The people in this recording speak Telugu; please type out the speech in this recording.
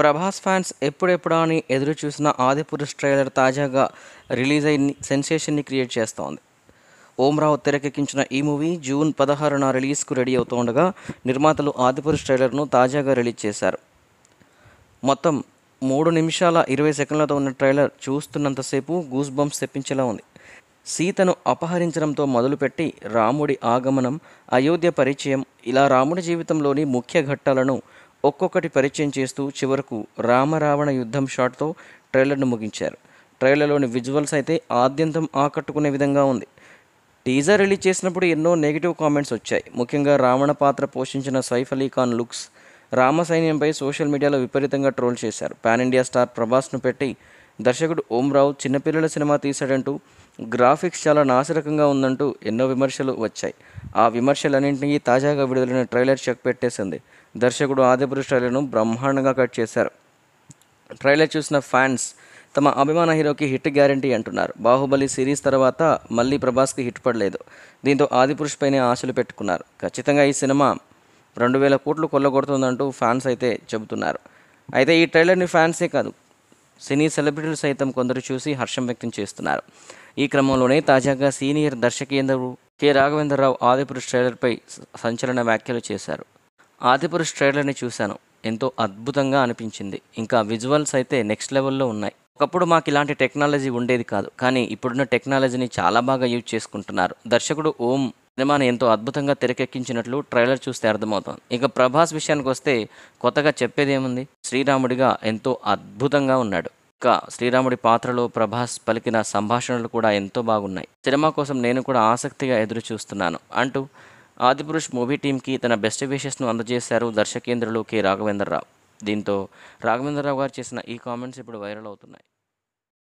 ప్రభాస్ ఫ్యాన్స్ ఎప్పుడెప్పుడా అని ఎదురు చూసిన ఆదిపురుష్ ట్రైలర్ తాజాగా రిలీజ్ అయ్యి సెన్సేషన్ని క్రియేట్ చేస్తోంది ఓమ్రావు తెరకెక్కించిన ఈ మూవీ జూన్ పదహారున రిలీజ్కు రెడీ అవుతుండగా నిర్మాతలు ఆదిపురుష్ ట్రైలర్ను తాజాగా రిలీజ్ చేశారు మొత్తం మూడు నిమిషాల ఇరవై సెకండ్లతో ఉన్న ట్రైలర్ చూస్తున్నంతసేపు గూస్ బంప్స్ తెప్పించేలా ఉంది సీతను అపహరించడంతో మొదలుపెట్టి రాముడి ఆగమనం అయోధ్య పరిచయం ఇలా రాముడి జీవితంలోని ముఖ్య ఘట్టాలను ఒక్కొక్కటి పరిచయం చేస్తూ చివరకు రామరావణ యుద్ధం షాట్తో ట్రైలర్ను ముగించారు ట్రైలర్లోని విజువల్స్ అయితే ఆద్యంతం ఆకట్టుకునే విధంగా ఉంది టీజర్ రిలీజ్ చేసినప్పుడు ఎన్నో నెగిటివ్ కామెంట్స్ వచ్చాయి ముఖ్యంగా రావణ పాత్ర పోషించిన సైఫ్ అలీ ఖాన్ లుక్స్ రామ సైన్యంపై సోషల్ మీడియాలో విపరీతంగా ట్రోల్ చేశారు పాన్ ఇండియా స్టార్ ప్రభాస్ను పెట్టి దర్శకుడు ఓంరావు చిన్నపిల్లల సినిమా తీశాడంటూ గ్రాఫిక్స్ చాలా నాసిరకంగా ఉందంటూ ఎన్నో విమర్శలు వచ్చాయి ఆ విమర్శలన్నింటినీ తాజాగా విడుదలైన ట్రైలర్ చెక్ పెట్టేసింది దర్శకుడు ఆదిపురుష్ ట్రైలర్ను బ్రహ్మాండంగా కట్ చేశారు ట్రైలర్ చూసిన ఫ్యాన్స్ తమ అభిమాన హీరోకి హిట్ గ్యారంటీ అంటున్నారు బాహుబలి సిరీస్ తర్వాత మళ్ళీ ప్రభాస్కి హిట్ పడలేదు దీంతో ఆదిపురుష్ పైనే ఆశలు పెట్టుకున్నారు ఖచ్చితంగా ఈ సినిమా రెండు వేల కోట్లు కొల్లగొడుతుందంటూ ఫ్యాన్స్ అయితే చెబుతున్నారు అయితే ఈ ట్రైలర్ని ఫ్యాన్సే కాదు సినీ సెలబ్రిటీలు సైతం కొందరు చూసి హర్షం వ్యక్తం చేస్తున్నారు ఈ క్రమంలోనే తాజాగా సీనియర్ దర్శకేంద్రుడు కె రాఘవేంద్రరావు ఆదిపురుష్ ట్రైలర్పై సంచలన వ్యాఖ్యలు చేశారు ఆదిపురుష్ ట్రైలర్ని చూశాను ఎంతో అద్భుతంగా అనిపించింది ఇంకా విజువల్స్ అయితే నెక్స్ట్ లెవెల్లో ఉన్నాయి ఒకప్పుడు మాకు ఇలాంటి టెక్నాలజీ ఉండేది కాదు కానీ ఇప్పుడున్న టెక్నాలజీని చాలా బాగా యూజ్ చేసుకుంటున్నారు దర్శకుడు ఓం సినిమాను ఎంతో అద్భుతంగా తెరకెక్కించినట్లు ట్రైలర్ చూస్తే అర్థమవుతోంది ఇక ప్రభాస్ విషయానికి వస్తే కొత్తగా చెప్పేదేముంది శ్రీరాముడిగా ఎంతో అద్భుతంగా ఉన్నాడు యొక్క శ్రీరాముడి పాత్రలో ప్రభాస్ పలికిన సంభాషణలు కూడా ఎంతో బాగున్నాయి సినిమా కోసం నేను కూడా ఆసక్తిగా ఎదురు చూస్తున్నాను అంటూ ఆదిపురుష్ మూవీ టీంకి తన బెస్ట్ విషెస్ను అందజేశారు దర్శకేంద్రులు కె రాఘవేంద్రరావు దీంతో రాఘవేంద్రరావు గారు చేసిన ఈ కామెంట్స్ ఇప్పుడు వైరల్ అవుతున్నాయి